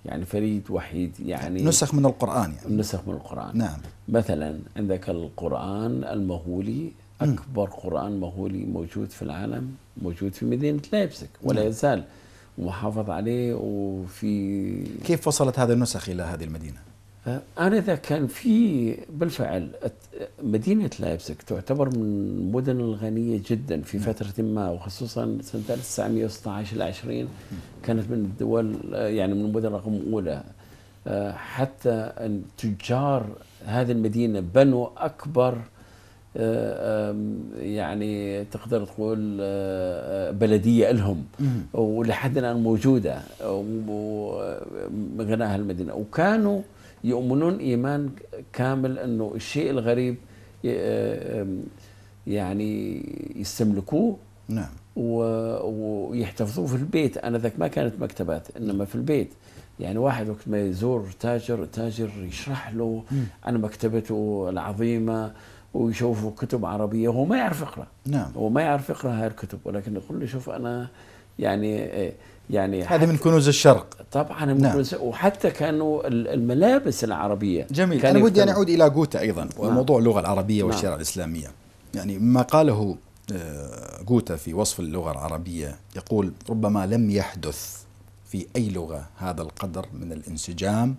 يعني فريد وحيد يعني نسخ من القرآن يعني نسخ من القرآن نعم مثلا عندك القرآن المغولي أكبر قرآن مغولي موجود في العالم موجود في مدينة لايبسك ولا نعم. يزال محافظ عليه وفي كيف وصلت هذه النسخ إلى هذه المدينة؟ آه، آنذاك كان في بالفعل مدينة لايبسك تعتبر من المدن الغنية جدا في نعم. فترة ما وخصوصا سنة 1916 العشرين 20 كانت من الدول آه، يعني من المدن رقم أولى آه، حتى التجار تجار هذه المدينة بنوا أكبر يعني تقدر تقول آه، بلديه لهم ولحد الان موجوده وغناها المدينه وكانوا يؤمنون ايمان كامل انه الشيء الغريب آه، يعني يستملكوه نعم ويحتفظوه في البيت انا ذاك ما كانت مكتبات انما في البيت يعني واحد وقت ما يزور تاجر تاجر يشرح له عن مكتبته العظيمه ويشوفوا كتب عربيه هو ما يعرف يقرا نعم هو ما يعرف يقرا هاي الكتب ولكن يقول لي شوف انا يعني إيه، يعني هذا من كنوز الشرق طبعا من نعم. كنوز وحتى كانوا الملابس العربيه جميل انا ودي ان اعود الى جوتا ايضا نعم. وموضوع اللغه العربيه نعم. والشريعه الاسلاميه يعني ما قاله جوتا آه، في وصف اللغه العربيه يقول ربما لم يحدث في اي لغه هذا القدر من الانسجام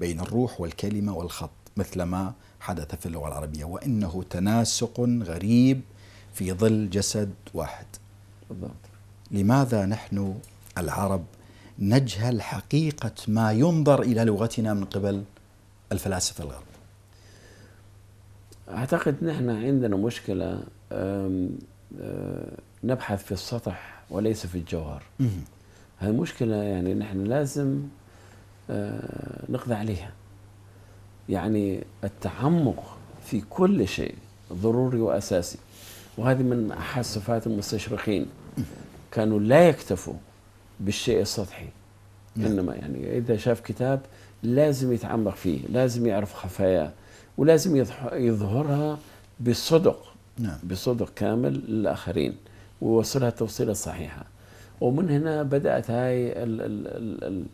بين الروح والكلمه والخط مثلما حدث في اللغة العربية وإنه تناسق غريب في ظل جسد واحد بالضبط. لماذا نحن العرب نجهل حقيقة ما ينظر إلى لغتنا من قبل الفلاسفة الغرب أعتقد نحن عندنا مشكلة أه، نبحث في السطح وليس في الجوهر هذه مشكلة يعني نحن لازم أه، نقضي عليها يعني التعمق في كل شيء ضروري واساسي وهذه من احد صفات المستشرقين كانوا لا يكتفوا بالشيء السطحي نعم. انما يعني اذا شاف كتاب لازم يتعمق فيه لازم يعرف خفاياه ولازم يظهرها بصدق نعم. بصدق كامل للاخرين ويوصلها التوصيله الصحيحه ومن هنا بدات هاي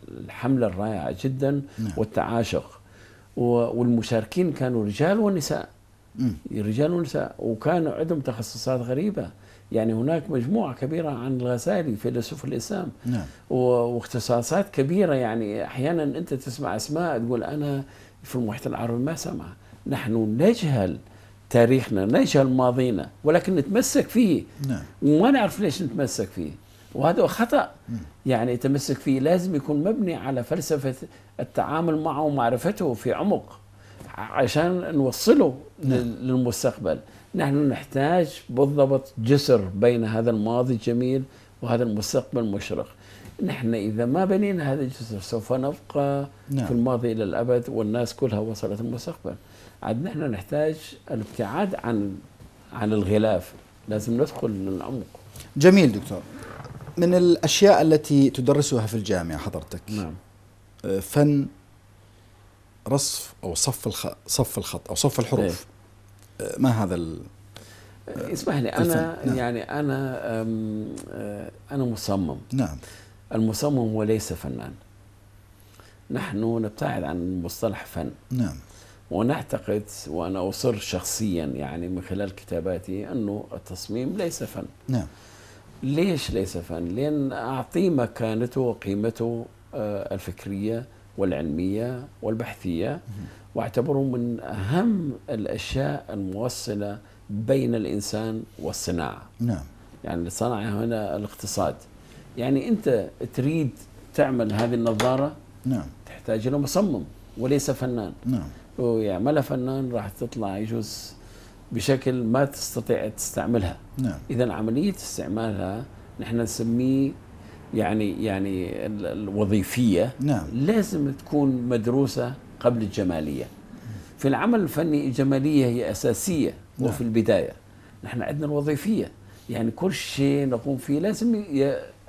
الحمله الرائعه جدا نعم. والتعاشق والمشاركين كانوا رجال ونساء رجال ونساء وكان عندهم تخصصات غريبة يعني هناك مجموعة كبيرة عن الغزالي فيلسوف الإسلام نعم. واختصاصات كبيرة يعني أحيانا أنت تسمع أسماء تقول أنا في المحيط العربي ما سمع نحن نجهل تاريخنا نجهل ماضينا ولكن نتمسك فيه نعم. وما نعرف ليش نتمسك فيه وهذا خطأ يعني يتمسك فيه لازم يكون مبني على فلسفة التعامل معه ومعرفته في عمق عشان نوصله نعم. للمستقبل نحن نحتاج بالضبط جسر بين هذا الماضي الجميل وهذا المستقبل المشرق نحن إذا ما بنينا هذا الجسر سوف نبقى نعم. في الماضي إلى الأبد والناس كلها وصلت المستقبل عاد نحن نحتاج الابتعاد عن عن الغلاف لازم ندخل للعمق جميل دكتور من الأشياء التي تدرسها في الجامعة حضرتك نعم. آه، فن رصف أو صف الخ... صف الخط أو صف الحروف إيه؟ آه، ما هذا ال... آه، اسمح لي أنا نعم. يعني أنا أنا مصمم نعم المصمم هو ليس فنان نحن نبتعد عن مصطلح فن نعم ونعتقد وأنا أصر شخصيا يعني من خلال كتاباتي أنه التصميم ليس فن نعم ليش ليس فن؟ لأن أعطيه مكانته وقيمته آه، الفكرية والعلمية والبحثية واعتبره من أهم الأشياء الموصلة بين الإنسان والصناعة نعم يعني الصناعة هنا الاقتصاد يعني أنت تريد تعمل هذه النظارة نعم تحتاج إلى مصمم وليس فنان نعم ويعملها فنان راح تطلع يجوز بشكل ما تستطيع تستعملها نعم. إذا عملية استعمالها نحن نسميه يعني يعني الوظيفية نعم. لازم تكون مدروسة قبل الجمالية في العمل الفني الجمالية هي أساسية نعم. وفي البداية نحن عندنا الوظيفية يعني كل شيء نقوم فيه لازم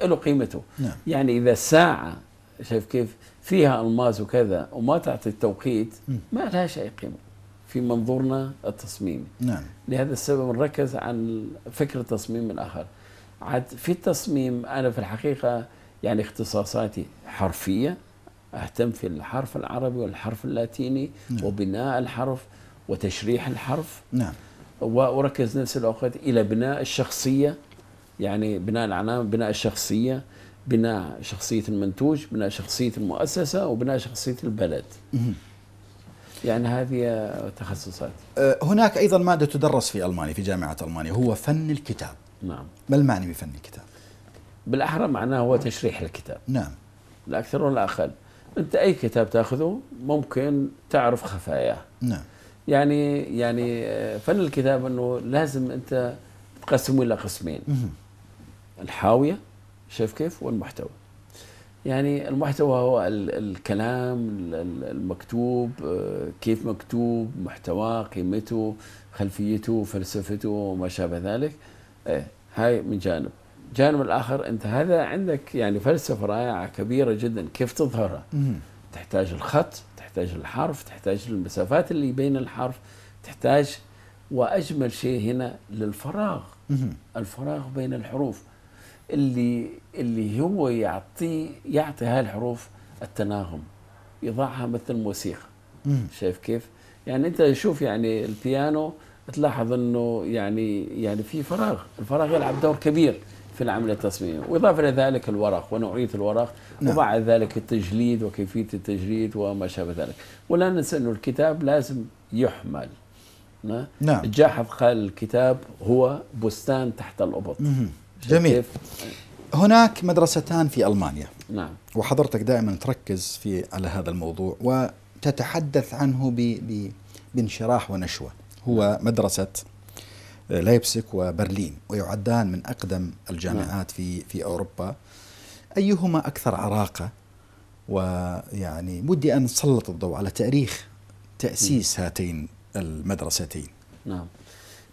له قيمته نعم. يعني إذا ساعة شايف كيف فيها ألماس وكذا وما تعطي التوقيت ما لهاش أي قيمة في منظورنا التصميمي نعم. لهذا السبب نركز عن فكرة تصميم الآخر عاد في التصميم أنا في الحقيقة يعني اختصاصاتي حرفية أهتم في الحرف العربي والحرف اللاتيني نعم. وبناء الحرف وتشريح الحرف نعم وأركز نفس الوقت إلى بناء الشخصية يعني بناء العلامة بناء الشخصية بناء شخصية المنتوج بناء شخصية المؤسسة وبناء شخصية البلد يعني هذه تخصصات أه، هناك أيضا مادة تدرس في ألمانيا في جامعة ألمانيا هو فن الكتاب نعم ما المعنى بفن الكتاب؟ بالأحرى معناه هو تشريح الكتاب نعم لا أكثر ولا أقل أنت أي كتاب تأخذه ممكن تعرف خفاياه نعم يعني يعني أه، فن الكتاب أنه لازم أنت تقسمه إلى قسمين الحاوية شايف كيف والمحتوى يعني المحتوى هو الكلام المكتوب آه، كيف مكتوب محتواه قيمته خلفيته فلسفته وما شابه ذلك إيه، هاي من جانب الجانب الآخر أنت هذا عندك يعني فلسفة رائعة كبيرة جدا كيف تظهرها تحتاج الخط تحتاج الحرف تحتاج المسافات اللي بين الحرف تحتاج وأجمل شيء هنا للفراغ الفراغ بين الحروف اللي اللي هو يعطي يعطي هاي الحروف التناغم يضعها مثل موسيقى شايف كيف؟ يعني انت شوف يعني البيانو تلاحظ انه يعني يعني في فراغ، الفراغ يلعب دور كبير في العمل التصميمي، واضافه الى ذلك الورق ونوعيه الورق نعم. وبعد ذلك التجليد وكيفيه التجليد وما شابه ذلك، ولا ننسى انه الكتاب لازم يحمل نعم الجاحظ قال الكتاب هو بستان تحت الابط جميل هناك مدرستان في المانيا نعم وحضرتك دائما تركز في على هذا الموضوع وتتحدث عنه ب ب بانشراح ونشوه هو نعم. مدرسه آه، لايبسك وبرلين ويعدان من اقدم الجامعات نعم. في في اوروبا ايهما اكثر عراقه ويعني بدي ان نسلط الضوء على تاريخ تاسيس نعم. هاتين المدرستين نعم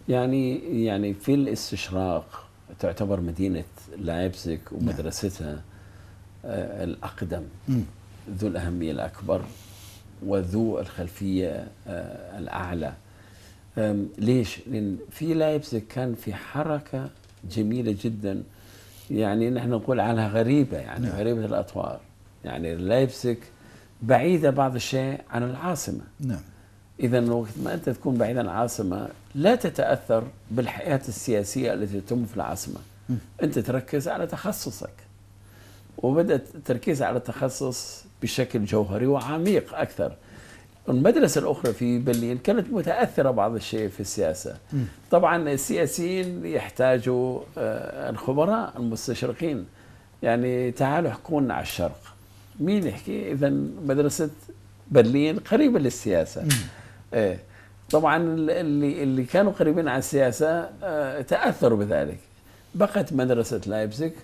يعني يعني في الاستشراق تعتبر مدينه لايبزيغ نعم. ومدرستها آه، الأقدم ذو الأهمية الأكبر وذو الخلفية آه، الأعلى ليش؟ لأن في لايبزيغ كان في حركة جميلة جدا يعني نحن نقول عنها غريبة يعني نعم. غريبة الأطوار يعني لايبزيغ بعيدة بعض الشيء عن العاصمة نعم إذا وقت ما أنت تكون بعيدا عن العاصمة لا تتأثر بالحياة السياسية التي تتم في العاصمة انت تركز على تخصصك وبدأت التركيز على التخصص بشكل جوهري وعميق أكثر المدرسة الأخرى في برلين كانت متأثرة بعض الشيء في السياسة طبعا السياسيين يحتاجوا آه، الخبراء المستشرقين يعني تعالوا حكونا على الشرق مين يحكي إذا مدرسة برلين قريبة للسياسة إيه طبعا اللي اللي كانوا قريبين على السياسة آه، تأثروا بذلك بقت مدرسة لايبزيك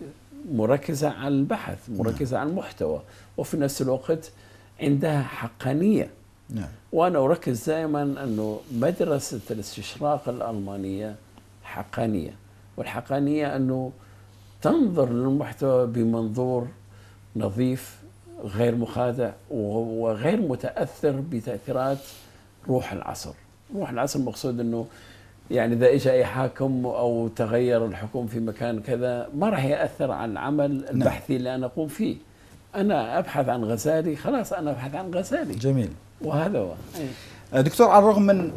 مركزة على البحث نعم. مركزة نعم. على المحتوى وفي نفس الوقت عندها حقانية نعم. وأنا أركز دائما أنه مدرسة الاستشراق الألمانية حقانية والحقانية أنه تنظر للمحتوى بمنظور نظيف غير مخادع وغير متأثر بتأثيرات روح العصر روح العصر مقصود أنه يعني اذا اجى يحاكم او تغير الحكم في مكان كذا ما راح ياثر على العمل نعم. البحثي اللي انا اقوم فيه انا ابحث عن غزالي خلاص انا ابحث عن غزالي جميل وهذا هو أي. أه، دكتور على الرغم من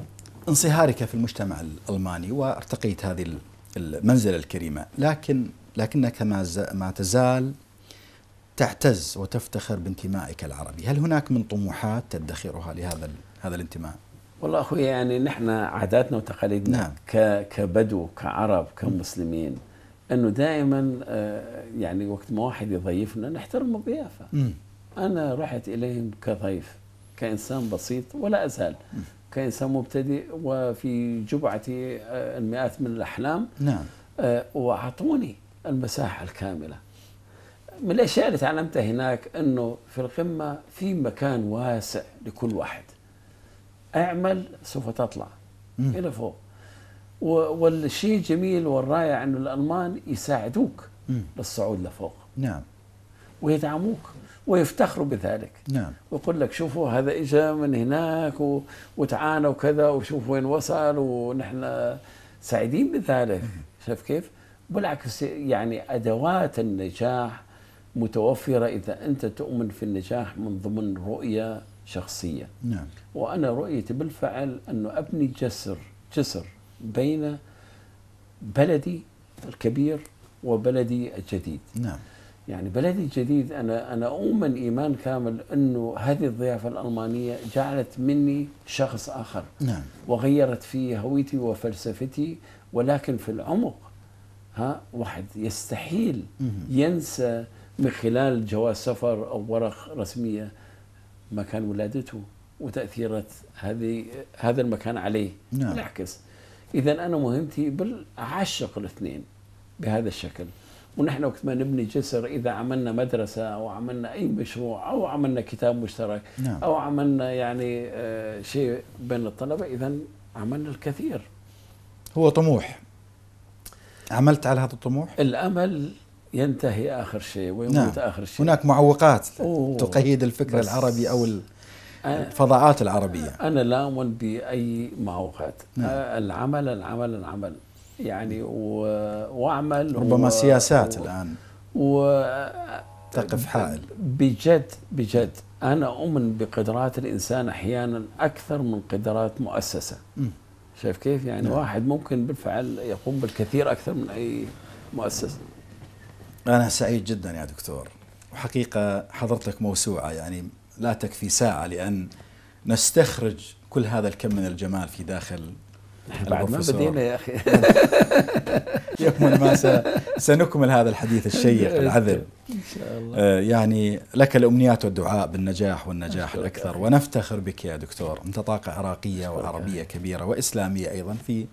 انصهارك في المجتمع الالماني وارتقيت هذه المنزله الكريمه لكن لكنك ما, ما تزال تعتز وتفتخر بانتمائك العربي هل هناك من طموحات تدخرها لهذا هذا الانتماء والله اخوي يعني نحن عاداتنا وتقاليدنا نعم. كبدو كعرب كمسلمين انه دائما آه، يعني وقت ما واحد يضيفنا نحترم الضيافه انا رحت اليهم كضيف كانسان بسيط ولا ازال مم. كانسان مبتدئ وفي جبعتي آه، المئات من الاحلام نعم آه، واعطوني المساحه الكامله من الاشياء اللي تعلمتها هناك انه في القمه في مكان واسع لكل واحد اعمل سوف تطلع مم. الى فوق والشيء الجميل والرائع انه الالمان يساعدوك مم. للصعود لفوق نعم ويدعموك ويفتخروا بذلك نعم ويقول لك شوفوا هذا اجى من هناك و... وتعانى وكذا وشوف وين وصل ونحن سعيدين بذلك شايف كيف؟ بالعكس يعني ادوات النجاح متوفره اذا انت تؤمن في النجاح من ضمن رؤيه شخصية نعم. وأنا رؤيتي بالفعل أنه أبني جسر جسر بين بلدي الكبير وبلدي الجديد نعم يعني بلدي الجديد انا انا اؤمن ايمان كامل انه هذه الضيافه الالمانيه جعلت مني شخص اخر نعم وغيرت في هويتي وفلسفتي ولكن في العمق ها واحد يستحيل ينسى من خلال جواز سفر او ورق رسميه مكان ولادته وتاثيرات هذه هذا المكان عليه نعم. العكس اذا انا مهمتي بل اعشق الاثنين بهذا الشكل ونحن وقت ما نبني جسر اذا عملنا مدرسه او عملنا اي مشروع او عملنا كتاب مشترك نعم. او عملنا يعني آه، شيء بين الطلبه اذا عملنا الكثير هو طموح عملت على هذا الطموح؟ الامل ينتهي اخر شيء ويموت نعم. اخر شيء هناك معوقات أوه. تقيد الفكر العربي او الفضاءات العربيه انا لا اؤمن باي معوقات نعم. العمل العمل العمل يعني و... واعمل ربما و... سياسات و... الان و تقف حائل بجد بجد انا اؤمن بقدرات الانسان احيانا اكثر من قدرات مؤسسه م. شايف كيف يعني نعم. واحد ممكن بالفعل يقوم بالكثير اكثر من اي مؤسسه أنا سعيد جدا يا دكتور وحقيقة حضرتك موسوعة يعني لا تكفي ساعة لأن نستخرج كل هذا الكم من الجمال في داخل بعد ما بدينا يا أخي يوما ما سنكمل هذا الحديث الشيق العذب إن شاء الله آه، يعني لك الأمنيات والدعاء بالنجاح والنجاح الأكثر ونفتخر بك يا دكتور أنت طاقة عراقية وعربية كبيرة وإسلامية أيضا في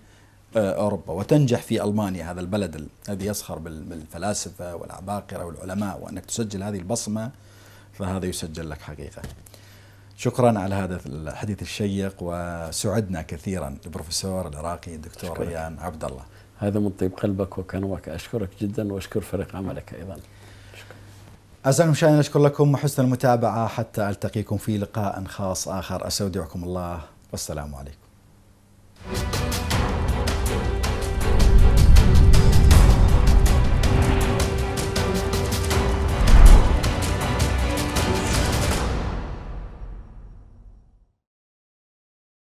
آه، أوروبا وتنجح في ألمانيا هذا البلد الذي يسخر بالفلاسفة والعباقرة والعلماء وأنك تسجل هذه البصمة فهذا يسجل لك حقيقة شكرا على هذا الحديث الشيق وسعدنا كثيرا البروفيسور العراقي الدكتور ريان عبد الله هذا من طيب قلبك وكنوك أشكرك جدا وأشكر فريق عملك أيضا أعزائي المشاهدين أشكر لكم وحسن المتابعة حتى ألتقيكم في لقاء خاص آخر أستودعكم الله والسلام عليكم